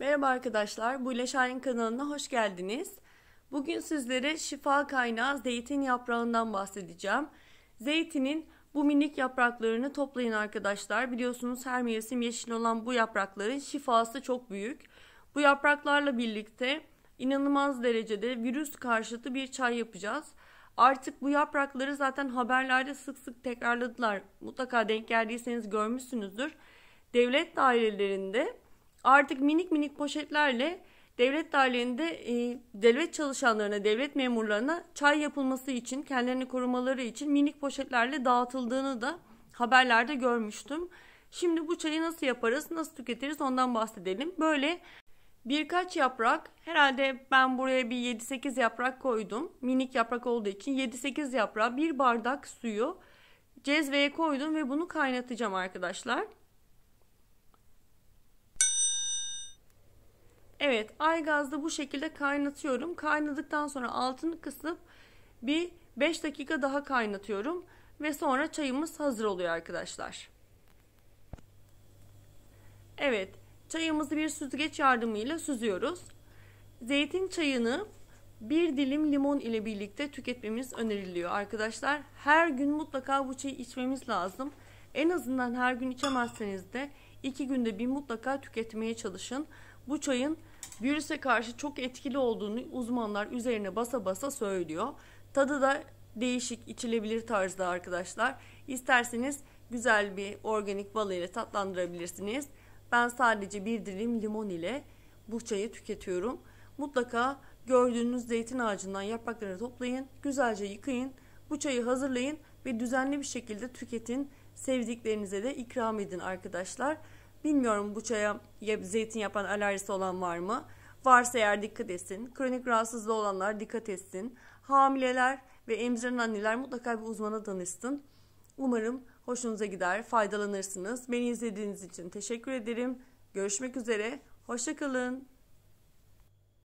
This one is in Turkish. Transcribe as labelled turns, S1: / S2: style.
S1: Merhaba arkadaşlar, bu Şahin kanalına hoş geldiniz. Bugün sizlere şifa kaynağı zeytin yaprağından bahsedeceğim. Zeytinin bu minik yapraklarını toplayın arkadaşlar. Biliyorsunuz her mevsim yeşil olan bu yaprakların şifası çok büyük. Bu yapraklarla birlikte inanılmaz derecede virüs karşıtı bir çay yapacağız. Artık bu yaprakları zaten haberlerde sık sık tekrarladılar. Mutlaka denk geldiyseniz görmüşsünüzdür. Devlet dairelerinde artık minik minik poşetlerle devlet dairelerinde e, devlet çalışanlarına, devlet memurlarına çay yapılması için, kendilerini korumaları için minik poşetlerle dağıtıldığını da haberlerde görmüştüm. Şimdi bu çayı nasıl yaparız, nasıl tüketiriz ondan bahsedelim. Böyle birkaç yaprak, herhalde ben buraya bir 7-8 yaprak koydum. Minik yaprak olduğu için 7-8 yaprağı bir bardak suyu cezveye koydum ve bunu kaynatacağım arkadaşlar. Evet ay gazda bu şekilde kaynatıyorum. Kaynadıktan sonra altını kısıp bir 5 dakika daha kaynatıyorum. Ve sonra çayımız hazır oluyor arkadaşlar. Evet çayımızı bir süzgeç yardımıyla süzüyoruz. Zeytin çayını bir dilim limon ile birlikte tüketmemiz öneriliyor arkadaşlar. Her gün mutlaka bu çayı içmemiz lazım. En azından her gün içemezseniz de iki günde bir mutlaka tüketmeye çalışın. Bu çayın virüse karşı çok etkili olduğunu uzmanlar üzerine basa basa söylüyor. Tadı da değişik içilebilir tarzda arkadaşlar. İsterseniz güzel bir organik bal ile tatlandırabilirsiniz. Ben sadece bir dilim limon ile bu çayı tüketiyorum. Mutlaka gördüğünüz zeytin ağacından yapraklarını toplayın, güzelce yıkayın, bu çayı hazırlayın ve düzenli bir şekilde tüketin. Sevdiklerinize de ikram edin arkadaşlar. Bilmiyorum bu çaya zeytin yapan alerjisi olan var mı? Varsa eğer dikkat etsin. Kronik rahatsızlığı olanlar dikkat etsin. Hamileler ve emziren anneler mutlaka bir uzmana danışsın. Umarım hoşunuza gider, faydalanırsınız. Beni izlediğiniz için teşekkür ederim. Görüşmek üzere. Hoşçakalın.